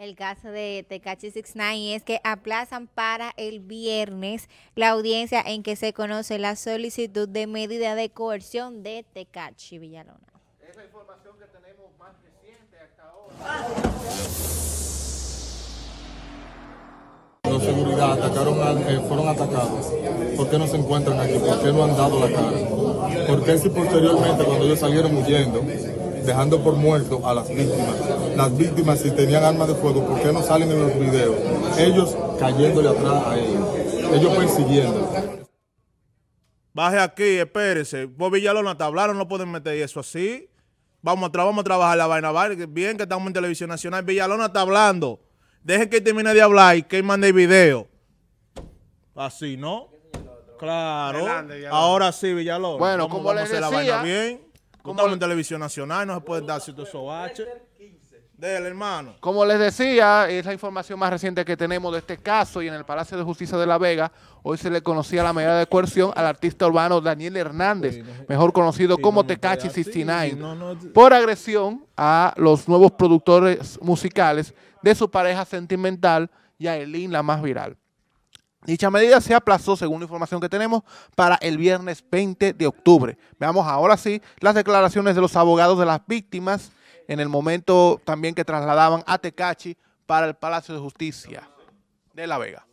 El caso de Tecachi 69 es que aplazan para el viernes la audiencia en que se conoce la solicitud de medida de coerción de Tecachi Villalona. Es la información que tenemos más reciente hasta ahora. Los seguridad atacaron eh, fueron atacados. ¿Por qué no se encuentran aquí? ¿Por qué no han dado la cara? ¿Por qué si posteriormente cuando ellos salieron huyendo dejando por muerto a las víctimas. Las víctimas, si tenían armas de fuego, ¿por qué no salen en los videos? Ellos cayéndole atrás a ellos, ellos persiguiendo. Baje aquí, espérese. Vos Villalona te hablaron, no pueden meter eso así. Vamos a, vamos a trabajar la vaina, Bien que estamos en Televisión Nacional. Villalona está hablando. Dejen que termine de hablar y que mande el video. Así, ¿no? Claro. Ahora sí, Villalona. Bueno, como les decía, la vaina bien? Como en televisión nacional, no se puede dar ciertos Del hermano. Como les decía, es la información más reciente que tenemos de este caso y en el Palacio de Justicia de La Vega, hoy se le conocía la medida de coerción al artista urbano Daniel Hernández, mejor conocido como Tecachi 69, ah, por agresión a los nuevos productores musicales de su pareja sentimental, Yaelin, la más viral. Dicha medida se aplazó, según la información que tenemos, para el viernes 20 de octubre. Veamos ahora sí las declaraciones de los abogados de las víctimas en el momento también que trasladaban a Tecachi para el Palacio de Justicia de La Vega.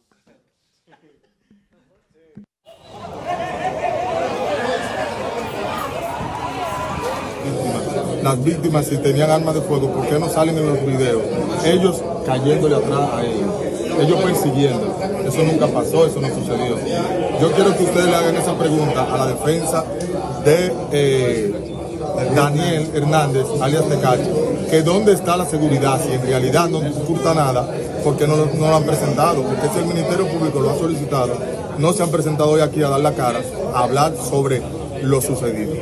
Las víctimas, si tenían armas de fuego, ¿por qué no salen en los videos? Ellos cayéndole atrás a ellos ellos persiguiendo. Eso nunca pasó, eso no sucedió. Yo quiero que ustedes le hagan esa pregunta a la defensa de eh, Daniel Hernández, alias Cacho, que dónde está la seguridad, si en realidad no oculta nada, porque no, no lo han presentado, porque si el Ministerio Público lo ha solicitado, no se han presentado hoy aquí a dar la cara, a hablar sobre lo sucedido.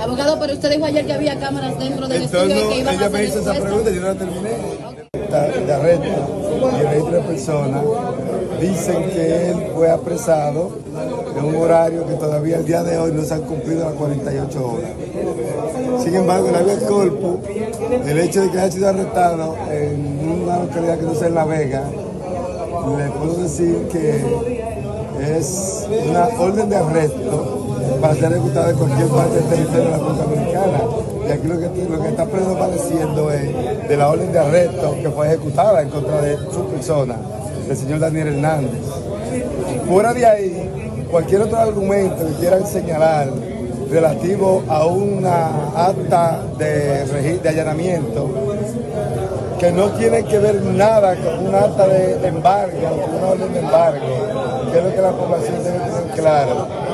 Abogado, pero usted dijo ayer que había cámaras dentro del estudio que a me hizo esa pregunta, yo la terminé de arresto y registro tres personas dicen que él fue apresado en un horario que todavía el día de hoy no se han cumplido las 48 horas. Sin embargo, en la vía Corpo, el hecho de que haya sido arrestado en una localidad que no sea en La Vega, le puedo decir que es una orden de arresto para ser ejecutado en cualquier parte del territorio de la República Dominicana. Y aquí lo que, está prevaleciendo es de la orden de arresto que fue ejecutada en contra de su persona, el señor Daniel Hernández. Fuera de ahí, cualquier otro argumento que quieran señalar relativo a una acta de, allanamiento que no tiene que ver nada con una acta de embargo, con una orden de embargo, creo que la población debe tener claro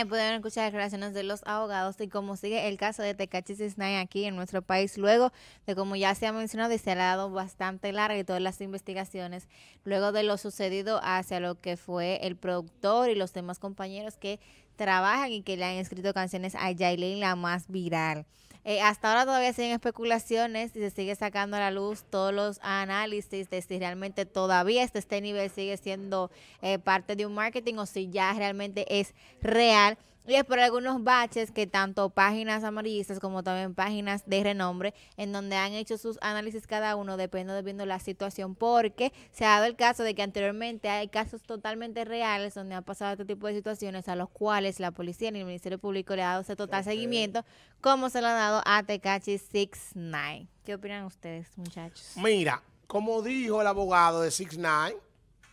Pueden pudieron escuchar declaraciones de los abogados y como sigue el caso de Tecachi aquí en nuestro país, luego de como ya se ha mencionado y se ha dado bastante larga y todas las investigaciones, luego de lo sucedido hacia lo que fue el productor y los demás compañeros que trabajan y que le han escrito canciones a Yailin, la más viral. Eh, hasta ahora todavía siguen especulaciones y se sigue sacando a la luz todos los análisis de si realmente todavía este, este nivel sigue siendo eh, parte de un marketing o si ya realmente es real. Y es por algunos baches que tanto páginas amarillistas como también páginas de renombre, en donde han hecho sus análisis cada uno, dependiendo de la situación, porque se ha dado el caso de que anteriormente hay casos totalmente reales donde han pasado este tipo de situaciones a los cuales la policía ni el Ministerio Público le ha dado ese total seguimiento, como se lo han dado a Tecachi 69. ¿Qué opinan ustedes, muchachos? Mira, como dijo el abogado de 69,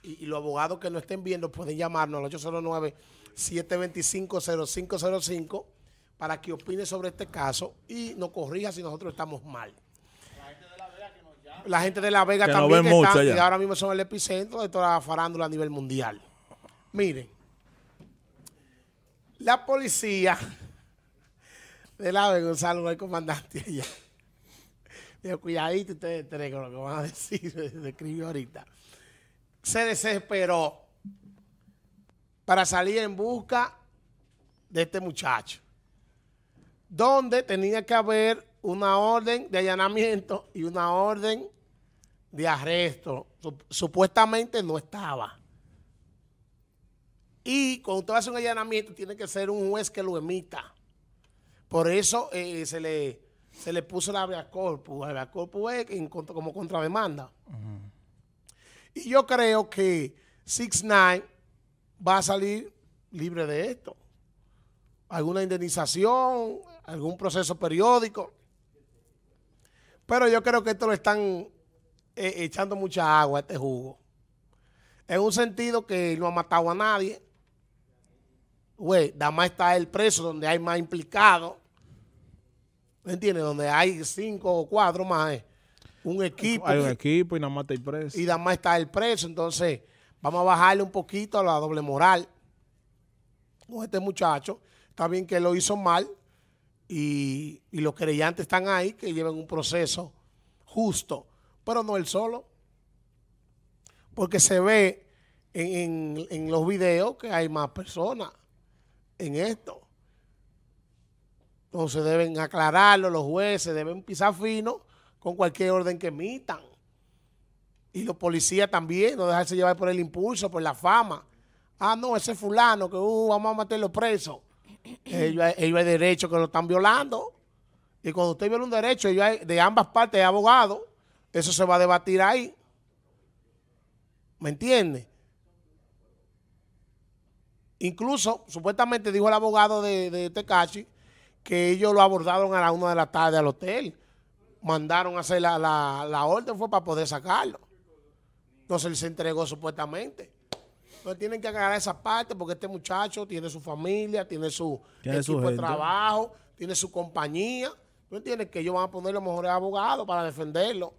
y, y los abogados que no estén viendo pueden llamarnos al 809 725-0505 para que opine sobre este caso y nos corrija si nosotros estamos mal. La gente de La Vega que también está y ahora mismo son el epicentro de toda la farándula a nivel mundial. Miren, la policía de La Vega, Gonzalo, el comandante allá. cuidadito ustedes tres lo que van a decir, se escribió ahorita. Se desesperó para salir en busca de este muchacho, donde tenía que haber una orden de allanamiento y una orden de arresto. Supuestamente no estaba. Y cuando usted hace un allanamiento, tiene que ser un juez que lo emita. Por eso eh, se, le, se le puso la habeas corpus. La habeas corpus es como contrademanda. Y yo creo que Six Nine va a salir libre de esto. Alguna indemnización, algún proceso periódico. Pero yo creo que esto lo están eh, echando mucha agua, este jugo. En un sentido que no ha matado a nadie. Güey, nada más está el preso donde hay más implicados. ¿Me entiendes? Donde hay cinco o cuatro más. Eh, un equipo. Hay un equipo y nada más está el preso. Y nada más está el preso. Entonces, Vamos a bajarle un poquito a la doble moral con este muchacho. Está bien que lo hizo mal y, los creyentes están ahí, que lleven un proceso justo, pero no él solo. Porque se ve en los videos que hay más personas en esto. Entonces deben aclararlo los jueces, deben pisar fino con cualquier orden que emitan. Y los policías también, no dejarse llevar por el impulso, por la fama. Ah, no, ese fulano que uh, vamos a meterlo preso. ellos, hay derechos que lo están violando. Y cuando usted viola un derecho ellos de ambas partes, de abogados, eso se va a debatir ahí. ¿Me entiende? Incluso, supuestamente dijo el abogado de, de Tecachi que ellos lo abordaron a la una de la tarde al hotel. Mandaron a hacer la orden, fue para poder sacarlo. Entonces él se entregó supuestamente. Entonces tienen que agarrar esa parte porque este muchacho tiene su familia, tiene su equipo de trabajo, tiene su compañía. no entiendes? Que ellos van a poner los mejores abogado para defenderlo.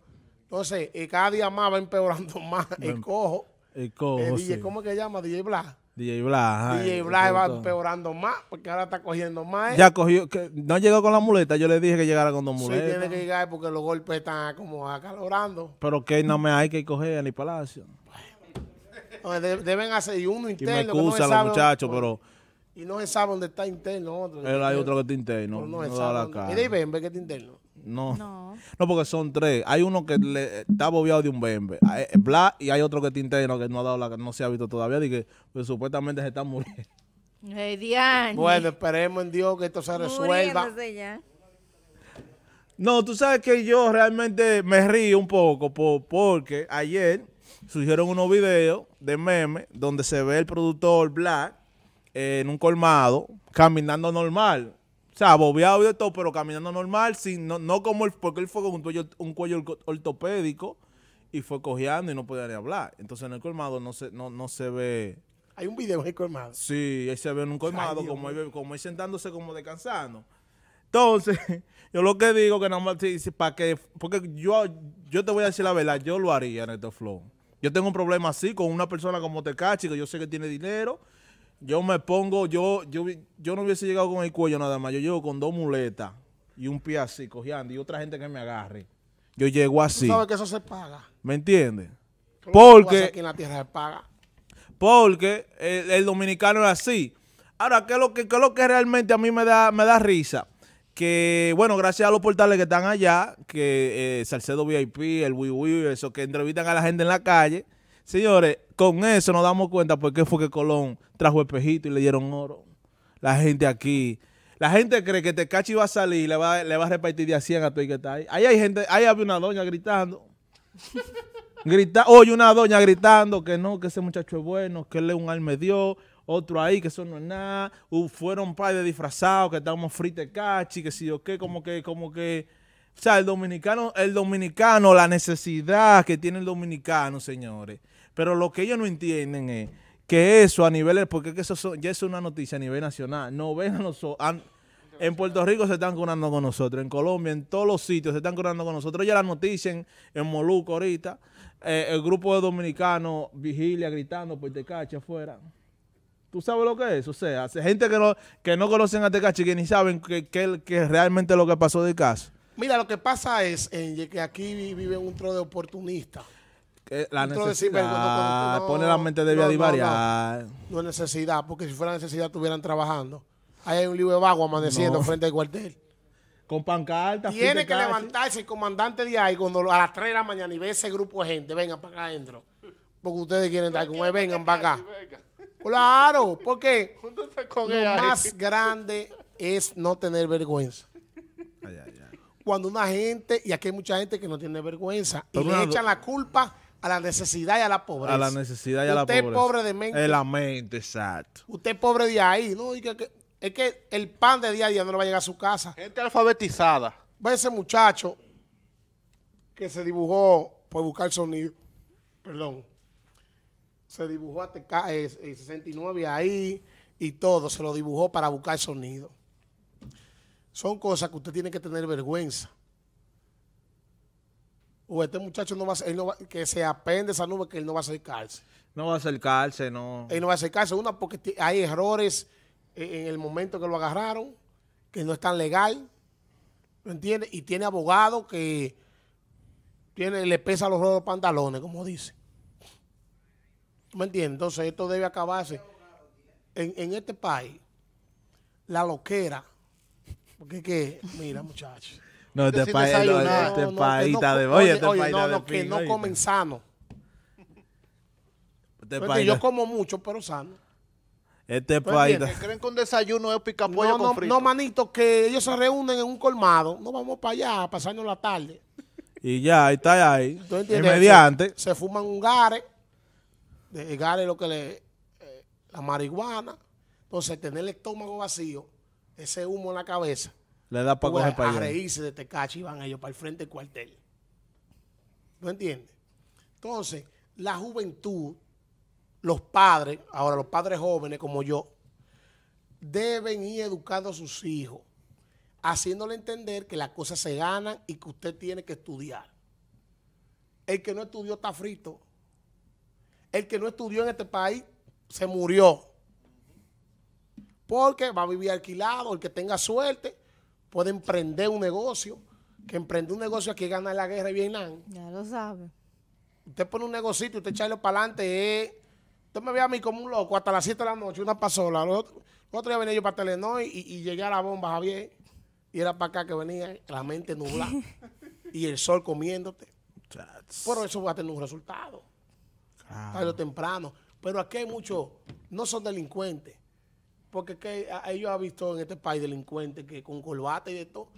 Entonces, y eh, cada día más va empeorando más el cojo. El cojo. Eh, DJ, ¿Cómo que llama? DJ Blas. DJ Blas. va empeorando más porque ahora está cogiendo más. Ya cogió, que no llegó con la muleta, yo le dije que llegara con dos muletas. Sí, tiene que llegar porque los golpes están como acalorando. Pero que no me hay que coger ni Palacio. deben hacer uno interno. Y me no los muchachos, pero... Y no se sabe dónde está interno otro. Él hay otro que está interno. no, no se Mira y ven, ve que está interno. No. No. porque son tres. Hay uno que le, está bobeado de un bembe. Eh, Bla, y hay otro que está interno que no ha dado la, no se ha visto todavía. Y que pues, supuestamente se está muriendo. bueno, esperemos en Dios que esto se resuelva. No, tú sabes que yo realmente me río un poco porque ayer surgieron unos videos de memes donde se ve el productor Black eh, en un colmado caminando normal sea, bobeado de todo, pero caminando normal, sin, no, como el, porque él fue con un cuello, ortopédico y fue cojeando y no podía ni hablar. Entonces en el colmado no se, no, no se ve. Hay un video en el colmado. Sí, ahí se ve en un colmado, como, él, como sentándose, como descansando. Entonces, yo lo que digo que nada más para que, porque yo, yo te voy a decir la verdad, yo lo haría, en este Flow. Yo tengo un problema así con una persona como Tecachi, que yo sé que tiene dinero, yo me pongo, yo, yo, yo no hubiese llegado con el cuello nada más. Yo llego con dos muletas y un pie así, cojeando, y otra gente que me agarre. Yo llego así. ¿Tú sabes que eso se paga? ¿Me entiendes? Porque... Aquí en la tierra se paga. Porque el, dominicano es así. Ahora, ¿qué es lo que, lo que realmente a mí me da, me da risa? que, bueno, gracias a los portales que están allá, que eh, Salcedo VIP, el WiiWii, eso, que entrevistan a la gente en la calle. Señores, con eso nos damos cuenta por qué fue que Colón trajo el pejito y le dieron oro. La gente aquí, la gente cree que Tecachi va a salir y le va, a repartir de 100 a todo el que está ahí. Ahí hay gente, ahí había una doña gritando. Grita, oye, una doña gritando que no, que ese muchacho es bueno, que él es un dio. otro ahí, que eso no es nada, uh, fueron un par de disfrazados, que estábamos frites cachi, que si yo qué, como que, como que, o sea, el dominicano, el dominicano, la necesidad que tiene el dominicano, señores, pero lo que ellos no entienden es que eso a nivel, porque eso ya es una noticia a nivel nacional, no ven a En Puerto Rico se están curando con nosotros, en Colombia, en todos los sitios se están curando con nosotros. Ya la noticia en, Moluco ahorita, eh, el grupo de dominicanos vigilia gritando por Tecachi afuera. ¿Tú sabes lo que es? O sea, gente que no, que no conocen a Tecachi, que ni saben que, que, realmente lo que pasó de caso. Mira, lo que pasa es que aquí vive un tro de oportunistas la necesidad pone la mente de No, es necesidad, porque si fuera necesidad estuvieran trabajando. Ahí hay un libro de vago amaneciendo frente al cuartel. Con pancartas. Tiene que levantarse el comandante de ahí cuando a las 3 de la mañana y ve ese grupo de gente. Vengan para acá adentro. Porque ustedes quieren estar con él. Vengan para acá. Claro, porque lo más grande es no tener vergüenza. Cuando una gente, y aquí hay mucha gente que no tiene vergüenza, y le echan la culpa a la necesidad y a la pobreza. A la necesidad y a la pobreza. Usted pobre de mente. De la mente, exacto. Usted pobre de ahí, ¿no? que, es que el pan de día a día no le va a llegar a su casa. Gente alfabetizada. Ve ese muchacho que se dibujó por buscar sonido. Perdón. Se dibujó hasta el eh, 69 eh, ahí y todo. Se lo dibujó para buscar sonido. Son cosas que usted tiene que tener vergüenza o este muchacho no que se apende esa nube que él no va a acercarse. No va a acercarse, no. Él no va a acercarse, una porque hay errores e, en, el momento que lo agarraron, que no es tan legal, ¿me entiendes? Y tiene abogado que tiene, le pesa los rodos pantalones, como dice. ¿Me entiendes? Entonces esto debe acabarse. En, en este país, la loquera, porque es que, mira muchachos, no, este, este no, de Oye, este no, no, que no comen sano. Este yo como mucho, pero sano. Este pues país. creen que un desayuno es no, con No, manito, que ellos se reúnen en un colmado. No vamos para allá a pasarnos la tarde. Y ya, ahí está ahí. Se, fuman un gare. De gare lo que le... Eh, la marihuana. Entonces, tener el estómago vacío, ese humo en la cabeza, le da para coger A reírse de Tecachi este y van ellos para el frente del cuartel. ¿No entiendes? Entonces, la juventud, los padres, ahora los padres jóvenes como yo, deben ir educando a sus hijos, haciéndole entender que las cosas se ganan y que usted tiene que estudiar. El que no estudió está frito. El que no estudió en este país se murió. Porque va a vivir alquilado, el que tenga suerte puede emprender un negocio, que emprende un negocio aquí gana la guerra de Vietnam. Ya lo sabe. Usted pone un negocito, usted echarlo para adelante, eh. me ve a mí como un loco hasta las 7 de la noche, una pasola. sola, otros, los día venía yo para Telenor y, llegué a la bomba, Javier, y era para acá que venía eh, la mente nublada y el sol comiéndote. Por eso va a tener un resultado. Claro. Tarde o temprano. Pero aquí hay muchos, no son delincuentes, porque que ellos han visto en este país delincuentes que con corbata y de todo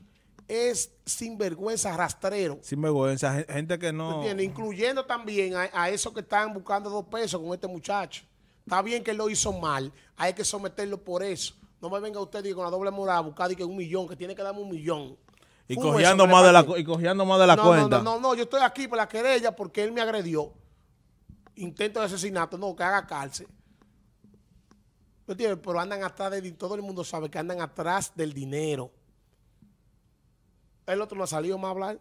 es sinvergüenza, rastrero. Sinvergüenza, gente que no... ¿Entiendes? Incluyendo también a, esos que están buscando dos pesos con este muchacho. Está bien que lo hizo mal, hay que someterlo por eso. No me venga usted con la doble moral a y que un millón, que tiene que darme un millón. Y cogiendo, más de la, y la cuenta. no, no, no, yo estoy aquí por la querella porque él me agredió. Intento de asesinato, no, que haga cárcel. Pero andan atrás de todo el mundo sabe que andan atrás del dinero. El otro no ha salido más a hablar.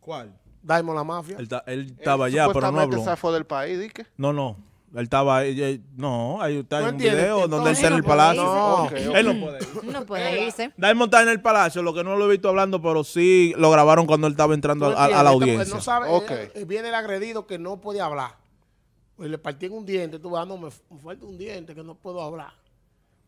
¿Cuál? Daimon la mafia. Él, eh, estaba allá, pero no habló. del país, ¿y No, no. Él estaba, eh, eh, no, ahí está en un video donde él está en el palacio. No, él no puede irse. No puede irse. está en el palacio, lo que no lo he visto hablando, pero sí lo grabaron cuando él estaba entrando a, la audiencia. Pues viene el agredido que no puede hablar pues le partí en un diente, tú vas, ah, no, me, falta un diente que no puedo hablar.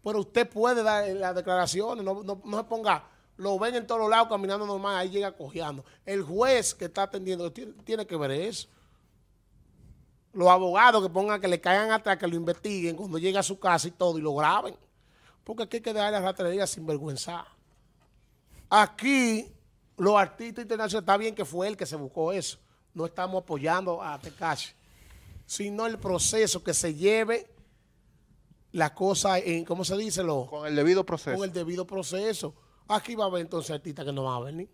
Pero usted puede dar eh, las declaraciones, no, no, se ponga, lo ven en todos lados caminando normal, ahí llega cojeando. El juez que está atendiendo tiene, que ver eso. Los abogados que pongan que le caigan atrás, que lo investiguen cuando llegue a su casa y todo, y lo graben. Porque aquí hay que dejar la ratería sin vergüenza. Aquí, los artistas internacionales, está bien que fue el que se buscó eso. No estamos apoyando a Tecache sino el proceso que se lleve la cosa en, ¿cómo se dice? Lo, con el debido proceso. Con el debido proceso. Aquí va a haber entonces artistas que no van a venir.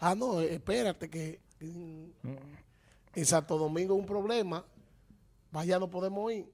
Ah, no, espérate que mm, en, Santo Domingo un problema. Vaya, no podemos ir.